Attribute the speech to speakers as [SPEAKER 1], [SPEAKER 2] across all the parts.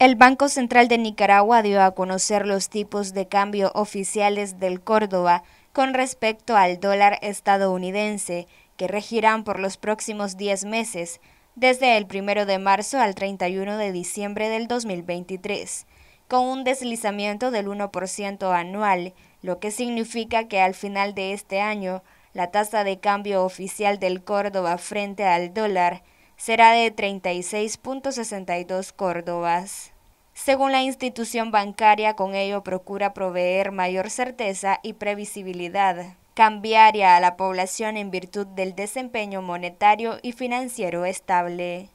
[SPEAKER 1] El Banco Central de Nicaragua dio a conocer los tipos de cambio oficiales del Córdoba con respecto al dólar estadounidense, que regirán por los próximos 10 meses, desde el 1 de marzo al 31 de diciembre del 2023, con un deslizamiento del 1% anual, lo que significa que al final de este año, la tasa de cambio oficial del Córdoba frente al dólar será de 36.62 córdobas. Según la institución bancaria, con ello procura proveer mayor certeza y previsibilidad cambiaria a la población en virtud del desempeño monetario y financiero estable.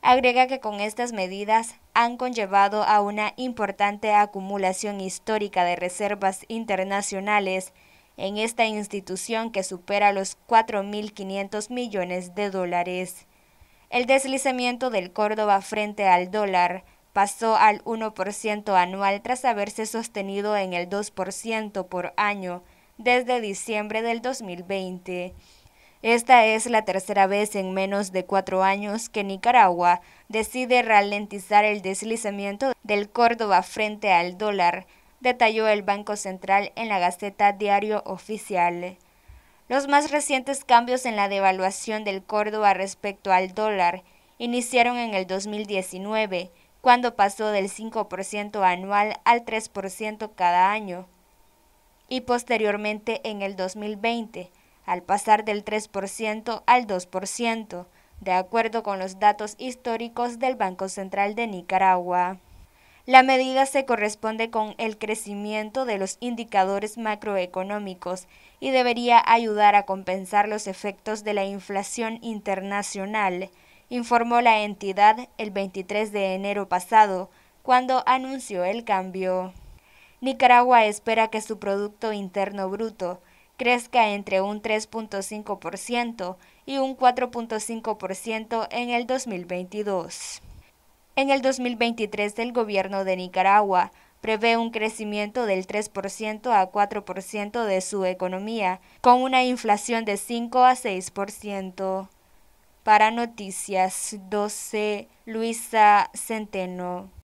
[SPEAKER 1] Agrega que con estas medidas han conllevado a una importante acumulación histórica de reservas internacionales en esta institución que supera los 4.500 millones de dólares. El deslizamiento del Córdoba frente al dólar pasó al 1% anual tras haberse sostenido en el 2% por año desde diciembre del 2020. Esta es la tercera vez en menos de cuatro años que Nicaragua decide ralentizar el deslizamiento del Córdoba frente al dólar, detalló el Banco Central en la Gaceta Diario Oficial. Los más recientes cambios en la devaluación del Córdoba respecto al dólar iniciaron en el 2019, cuando pasó del 5% anual al 3% cada año, y posteriormente en el 2020, al pasar del 3% al 2%, de acuerdo con los datos históricos del Banco Central de Nicaragua. La medida se corresponde con el crecimiento de los indicadores macroeconómicos y debería ayudar a compensar los efectos de la inflación internacional, informó la entidad el 23 de enero pasado, cuando anunció el cambio. Nicaragua espera que su Producto Interno Bruto crezca entre un 3.5% y un 4.5% en el 2022 en el 2023 el gobierno de Nicaragua. Prevé un crecimiento del 3% a 4% de su economía, con una inflación de 5 a 6%. Para Noticias 12, Luisa Centeno.